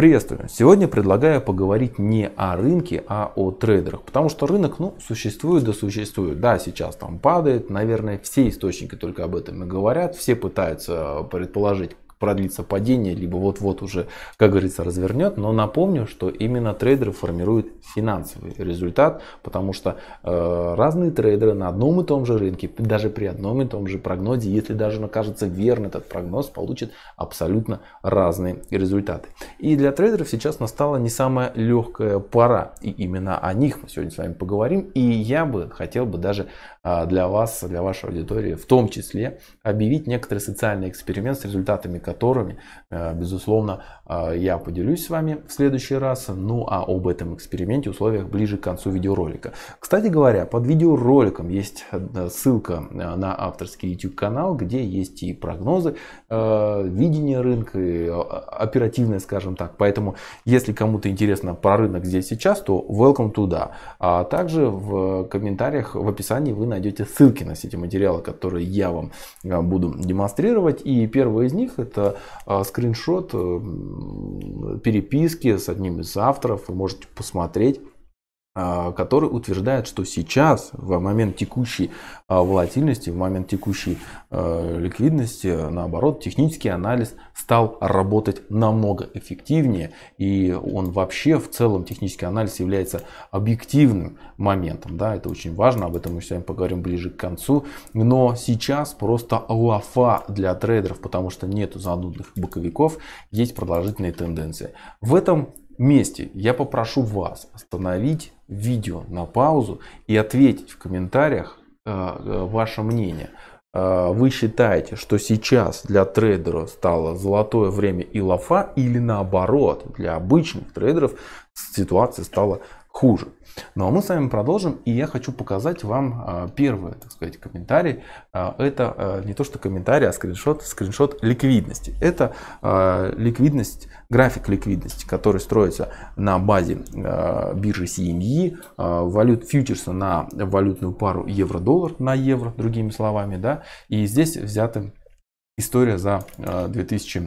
Приветствую! Сегодня предлагаю поговорить не о рынке, а о трейдерах, потому что рынок ну, существует да существует. Да, сейчас там падает, наверное, все источники только об этом и говорят, все пытаются предположить, продлится падение, либо вот-вот уже, как говорится, развернет. Но напомню, что именно трейдеры формируют финансовый результат, потому что э, разные трейдеры на одном и том же рынке, даже при одном и том же прогнозе, если даже окажется верно этот прогноз, получат абсолютно разные результаты. И для трейдеров сейчас настала не самая легкая пора, и именно о них мы сегодня с вами поговорим. И я бы хотел бы даже а, для вас, для вашей аудитории, в том числе объявить некоторый социальный эксперимент, с результатами которыми, э, безусловно, а, я поделюсь с вами в следующий раз. Ну а об этом эксперименте, условиях ближе к концу видеоролика. Кстати говоря, под видеороликом есть э, ссылка э, на авторский YouTube канал, где есть и прогнозы, видение рынка, оперативное, скажем так. Поэтому, если кому-то интересно про рынок здесь сейчас, то welcome туда. А также в комментариях в описании вы найдете ссылки на все эти материалы, которые я вам а, буду демонстрировать. И первый из них это а, скриншот э, переписки с одним из авторов. Вы можете посмотреть а, который утверждает, что сейчас, в момент текущей а, волатильности, в момент текущей а, ликвидности, наоборот, технический анализ стал работать намного эффективнее, и он вообще в целом, технический анализ является объективным моментом, да, это очень важно, об этом мы с вами поговорим ближе к концу, но сейчас просто лафа для трейдеров, потому что нет занудных боковиков, есть продолжительные тенденции. В этом месте я попрошу вас остановить видео на паузу и ответить в комментариях э, э, ваше мнение. Э, вы считаете, что сейчас для трейдера стало золотое время и лофа, или наоборот, для обычных трейдеров ситуация стала хуже. Ну а мы с вами продолжим, и я хочу показать вам а, первый, так сказать, комментарий. А, это а, не то, что комментарий, а скриншот, скриншот ликвидности. Это ликвидность, график ликвидности, который строится на базе биржи CME, валют фьючерса на валютную пару евро-доллар на евро, другими словами, да, и здесь взята история за 2000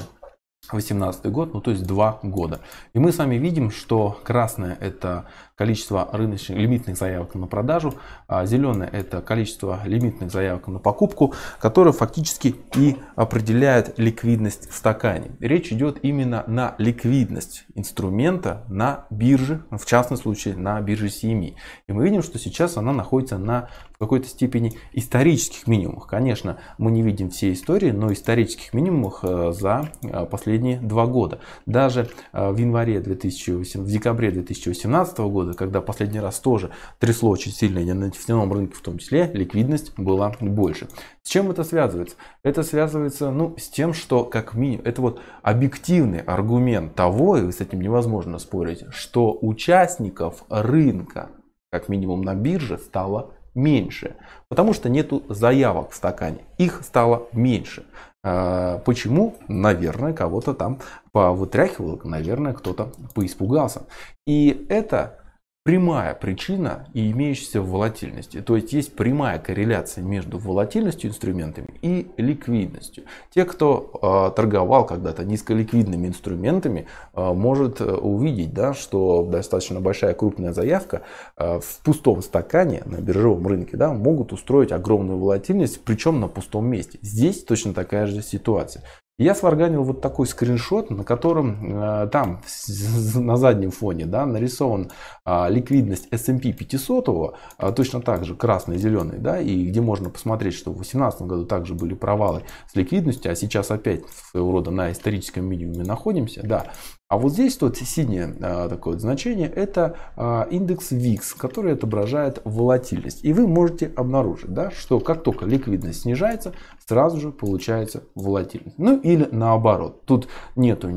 2018 год, ну то есть два года. И мы с вами видим, что красное это количество рыночных лимитных заявок на продажу, а зеленое это количество лимитных заявок на покупку, которое фактически и определяет ликвидность в стакане. Речь идет именно на ликвидность инструмента на бирже, в частном случае на бирже CME. И мы видим, что сейчас она находится на какой-то степени исторических минимумах. Конечно, мы не видим всей истории, но исторических минимумах э, за э, последние два года. Даже э, в январе 2018, в декабре 2018 года, когда последний раз тоже трясло очень сильно и на нефтяном рынке в том числе, ликвидность была больше. С чем это связывается? Это связывается ну, с тем, что как минимум, это вот объективный аргумент того, и с этим невозможно спорить, что участников рынка, как минимум на бирже, стало меньше, потому что нету заявок в стакане. Их стало меньше. А, почему? Наверное, кого-то там повытряхивало, наверное, кто-то поиспугался. И это прямая причина и имеющаяся в волатильности. То есть есть прямая корреляция между волатильностью инструментами и ликвидностью. Те, кто э, торговал когда-то низколиквидными инструментами, а, э, может увидеть, да, что достаточно большая крупная заявка э, в пустом стакане на биржевом рынке да, могут устроить огромную волатильность, причем на пустом месте. Здесь точно такая же ситуация. Я сварганил вот такой скриншот, на котором э, там на заднем фоне да, нарисован а, ликвидность S&P 500, а, точно так же красный, зеленый, да, и где можно посмотреть, что в 2018 году также были провалы с ликвидностью, а сейчас опять своего рода на историческом минимуме находимся, да. А вот здесь вот синее а, такое значение это а, индекс VIX, который отображает волатильность. И вы можете обнаружить, да, что как только ликвидность снижается, сразу же получается волатильность. Ну или наоборот, тут нету,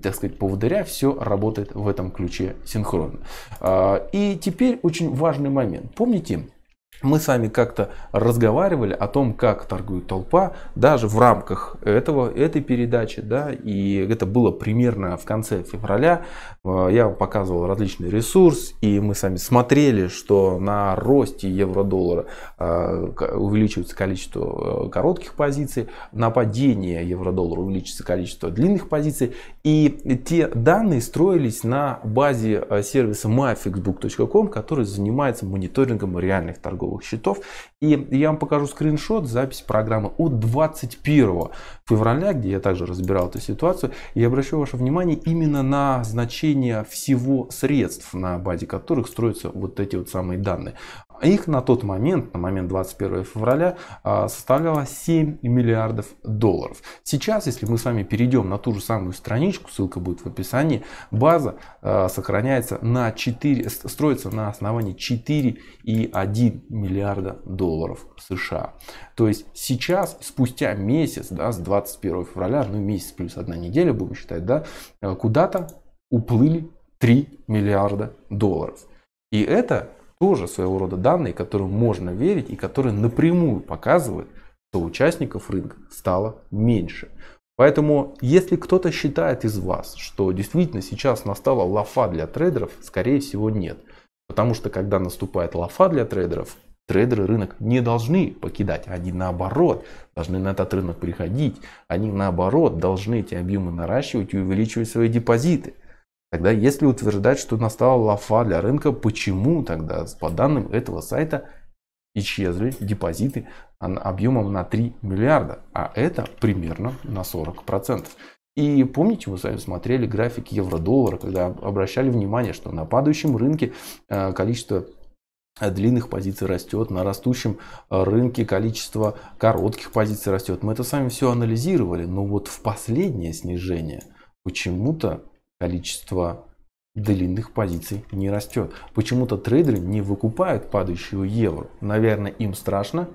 так сказать, поводыря, все работает в этом ключе синхронно. А, и теперь очень важный момент. Помните, мы с вами как-то разговаривали о том, как торгует толпа, даже в рамках этого, этой передачи, да, и это было примерно в конце февраля. Э, я вам показывал различный ресурс, и мы сами смотрели, что на росте евро-доллара э, увеличивается количество э, коротких позиций, на падении евро-доллара увеличится количество длинных позиций, и те данные строились на базе сервиса myfixbook.com, который занимается мониторингом реальных торговых торговых счетов. И я вам покажу скриншот, запись программы от 21 февраля, где я также разбирал эту ситуацию. И обращу ваше внимание именно на значение всего средств, на базе которых строятся вот эти вот самые данные. Их на тот момент, на момент 21 февраля, а, составляло 7 миллиардов долларов. Сейчас, если мы с вами перейдем на ту же самую страничку, ссылка будет в описании, база а, сохраняется на 4, строится на основании 4,1 миллиарда долларов США. То есть сейчас, спустя месяц, да, с 21 февраля, ну месяц плюс одна неделя, будем считать, да, а, куда-то уплыли 3 миллиарда долларов. И это тоже своего рода данные, которым можно верить и которые напрямую показывают, что участников рынка стало меньше. Поэтому, если кто-то считает из вас, что действительно сейчас настала лафа для трейдеров, скорее всего нет. Потому что, когда наступает лафа для трейдеров, трейдеры рынок не должны покидать, они наоборот должны на этот рынок приходить, они наоборот должны эти объемы наращивать и увеличивать свои депозиты – Тогда если утверждать, что настала лафа для рынка, почему тогда, по данным этого сайта, исчезли депозиты объемом на 3 миллиарда, а это примерно на 40%. И помните, мы с вами смотрели график евро-доллара, когда обращали внимание, что на падающем рынке э, количество э, длинных позиций растет, на растущем э, рынке количество коротких позиций растет. Мы это сами все анализировали, но вот в последнее снижение почему-то количество длинных позиций не растет. Почему-то трейдеры не выкупают падающую евро. Наверное, им страшно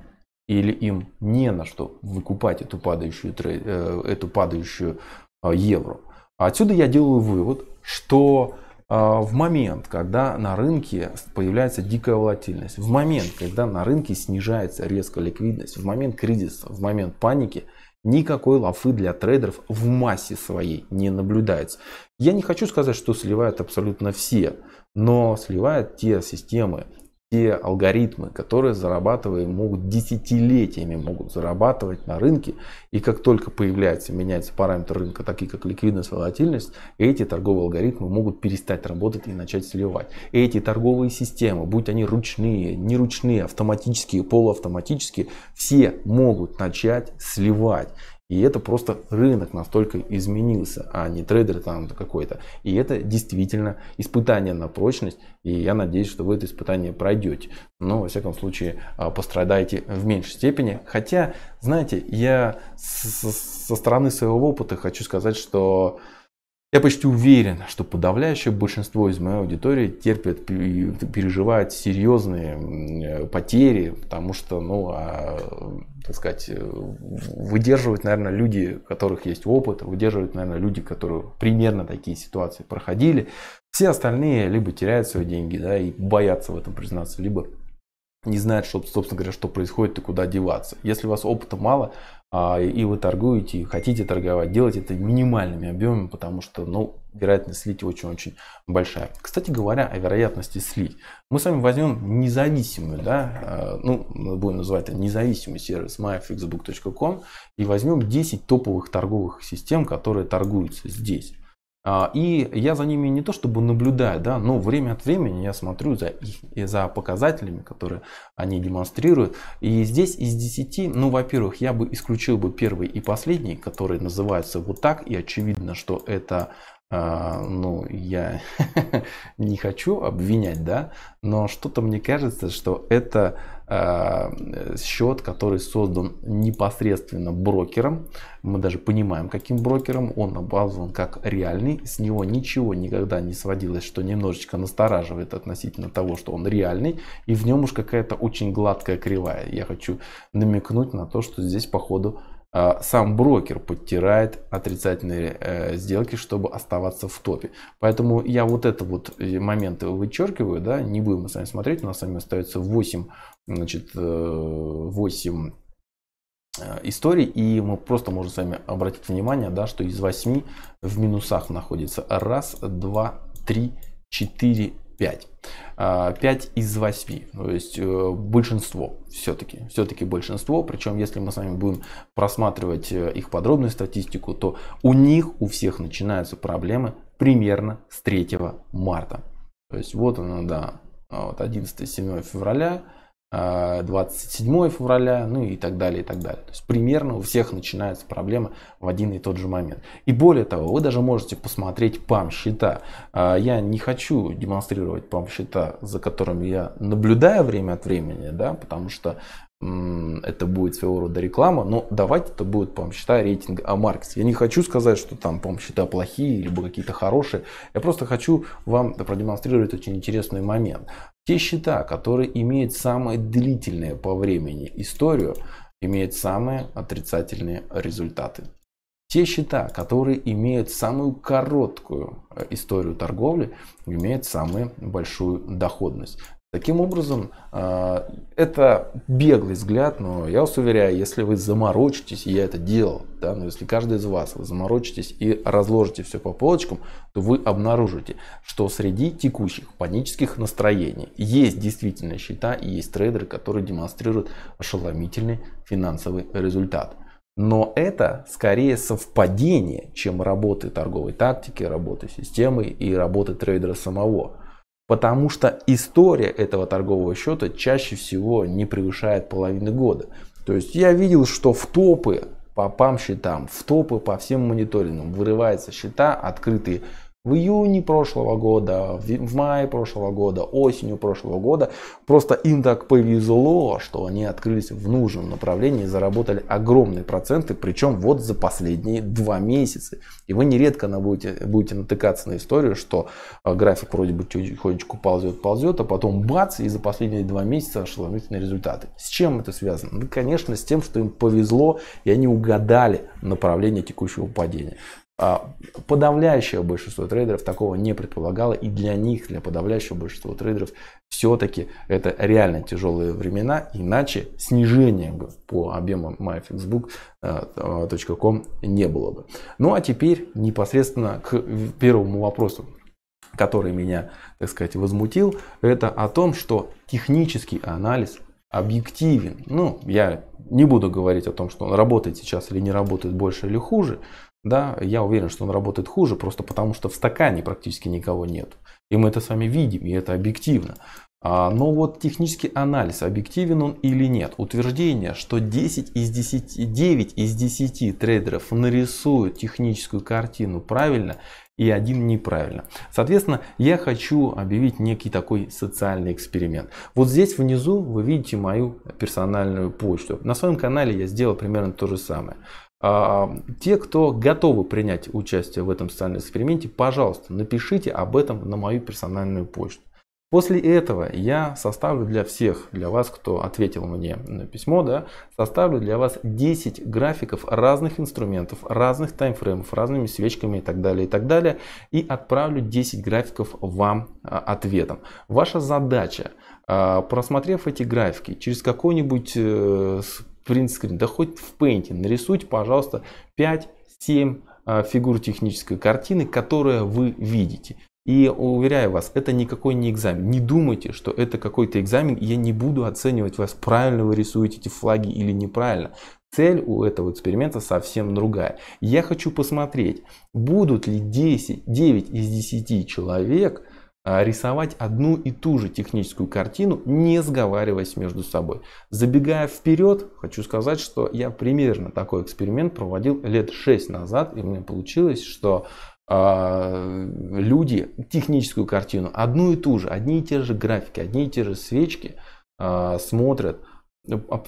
или им не на что выкупать эту падающую, э, эту падающую э, евро. Отсюда я делаю вывод, что э, в момент, когда на рынке появляется дикая волатильность, в момент, когда на рынке снижается резко ликвидность, в момент кризиса, в момент паники – Никакой лафы для трейдеров в массе своей не наблюдается. Я не хочу сказать, что сливают абсолютно все, но сливают те системы, те алгоритмы, которые зарабатывают, могут десятилетиями могут зарабатывать на рынке. И как только появляется, меняется параметр рынка, такие как ликвидность, волатильность, эти торговые алгоритмы могут перестать работать и начать сливать. Эти торговые системы, будь они ручные, неручные, автоматические, полуавтоматические, все могут начать сливать. И это просто рынок настолько изменился, а не трейдер там какой-то. И это действительно испытание на прочность. И я надеюсь, что вы это испытание пройдете. Но, во всяком случае, а, пострадаете в меньшей степени. Хотя, знаете, я со стороны своего опыта хочу сказать, что я почти уверен, что подавляющее большинство из моей аудитории терпит, переживает серьезные э, потери, потому что, ну, а, так сказать, э, выдерживают, наверное, люди, у которых есть опыт, выдерживают, наверное, люди, которые примерно такие ситуации проходили. Все остальные либо теряют свои деньги, да, и боятся в этом признаться, либо не знает, что, собственно говоря, что происходит и куда деваться. Если у вас опыта мало, а, и вы торгуете, и хотите торговать, делать это минимальными объемами, потому что, ну, вероятность слить очень-очень большая. Кстати говоря, о вероятности слить. Мы с вами возьмем независимую, да, а, ну, будем называть это независимый сервис myfxbook.com и возьмем 10 топовых торговых систем, которые торгуются здесь. А, и я за ними не то чтобы наблюдаю, да, но время от времени я смотрю за, их, за показателями, которые они демонстрируют. И здесь из 10, ну, во-первых, я бы исключил бы первый и последний, которые называются вот так, и очевидно, что это а, ну, я не хочу обвинять, да, но что-то мне кажется, что это а, счет, который создан непосредственно брокером. Мы даже понимаем, каким брокером. Он обозван как реальный. С него ничего никогда не сводилось, что немножечко настораживает относительно того, что он реальный. И в нем уж какая-то очень гладкая кривая. Я хочу намекнуть на то, что здесь, походу, а, сам брокер подтирает отрицательные э, сделки, чтобы оставаться в топе. Поэтому я вот это вот э, моменты вычеркиваю, да, не будем мы с вами смотреть, у нас с вами остается 8, значит, 8 э, историй, и мы просто можем с вами обратить внимание, да, что из 8 в минусах находится раз, два, три, четыре, 5. 5 а, из 8, то есть э, большинство все-таки, все-таки большинство, причем если мы с вами будем просматривать э, их подробную статистику, то у них, у всех начинаются проблемы примерно с 3 марта. То есть вот она, да, а вот 11-7 февраля, 27 а, февраля, ну и так далее, и так далее. То есть примерно у всех начинается проблема в один и тот же момент. И более того, вы даже можете посмотреть PAM-счета. А, я не хочу демонстрировать PAM-счета, за которыми я наблюдаю время от времени, да, потому что это будет своего рода реклама, но давайте это будет, по счета рейтинга о маркете. Я не хочу сказать, что там, по счета плохие, либо какие-то хорошие. Я просто хочу вам продемонстрировать очень интересный момент. Те счета, которые имеют самое длительное по времени историю, имеют самые отрицательные результаты. Те счета, которые имеют самую короткую э, историю торговли, имеют самую большую доходность. Таким образом, а, это беглый взгляд, но я вас уверяю, если вы заморочитесь, и я это делал, да, но если каждый из вас вы заморочитесь и разложите все по полочкам, то вы обнаружите, что среди текущих панических настроений есть действительно счета и есть трейдеры, которые демонстрируют ошеломительный финансовый результат. Но это скорее совпадение, чем работы торговой тактики, работы системы и работы трейдера самого. Потому что история этого торгового счета чаще всего не превышает половины года. То есть я видел, что в топы по ПАМ счетам, в топы по всем мониторингам вырываются счета, открытые в июне прошлого года, в мае прошлого года, осенью прошлого года. Просто им так повезло, что они открылись в нужном направлении и заработали огромные проценты, причем вот за последние два месяца. И вы нередко на будете, будете натыкаться на историю, что а, график вроде бы тихонечку ползет, ползет, а потом бац, и за последние два месяца ошеломительные результаты. С чем это связано? Ну, конечно, с тем, что им повезло, и они угадали направление текущего падения. А, подавляющее большинство трейдеров такого не предполагало, и для них, для подавляющего большинства трейдеров, все-таки это реально тяжелые времена, иначе снижение по объемам myfixbook.com э, э, не было бы. Ну а теперь непосредственно к первому вопросу, который меня, так сказать, возмутил, это о том, что технический анализ объективен. Ну, я не буду говорить о том, что он работает сейчас или не работает больше или хуже, да, я уверен, что он работает хуже, просто потому что в стакане практически никого нет. И мы это с вами видим, и это объективно. А, но вот технический анализ, объективен он или нет. Утверждение, что 10 из 10, 9 из 10 трейдеров нарисуют техническую картину правильно и один неправильно. Соответственно, я хочу объявить некий такой социальный эксперимент. Вот здесь внизу вы видите мою персональную почту. На своем канале я сделал примерно то же самое. Те, кто готовы принять участие в этом социальном эксперименте, пожалуйста, напишите об этом на мою персональную почту. После этого я составлю для всех, для вас, кто ответил мне на письмо, да, составлю для вас 10 графиков разных инструментов, разных таймфреймов, разными свечками и так далее, и так далее. И отправлю 10 графиков вам а, ответом. Ваша задача а, просмотрев эти графики, через какой-нибудь э, принтскрин, да хоть в пейнте нарисуйте, пожалуйста, 5-7 а, фигур технической картины, которые вы видите. И уверяю вас, это никакой не экзамен. Не думайте, что это какой-то экзамен, и я не буду оценивать вас, правильно вы рисуете эти флаги или неправильно. Цель у этого эксперимента совсем другая. Я хочу посмотреть, будут ли 10, 9 из 10 человек – а, рисовать одну и ту же техническую картину, не сговариваясь между собой. Забегая вперед, хочу сказать, что я примерно такой эксперимент проводил лет 6 назад, и у меня получилось, что а, люди техническую картину, одну и ту же, одни и те же графики, одни и те же свечки а, смотрят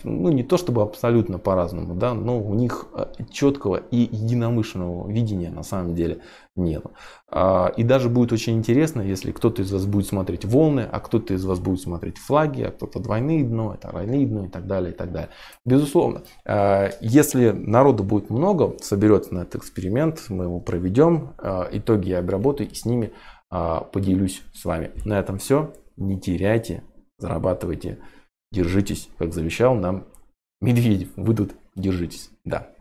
ну не то чтобы абсолютно по-разному, да, но у них э, четкого и единомышленного видения на самом деле нет. А, и даже будет очень интересно, если кто-то из вас будет смотреть волны, а кто-то из вас будет смотреть флаги, а кто-то двойные дно, это двойные дно и так далее, и так далее. Безусловно, а, если народу будет много, соберется на этот эксперимент, мы его проведем, а, итоги я обработаю и с ними поделюсь с вами. На этом все. Не теряйте, зарабатывайте. Держитесь, как завещал нам Медведев. Вы тут держитесь. Да.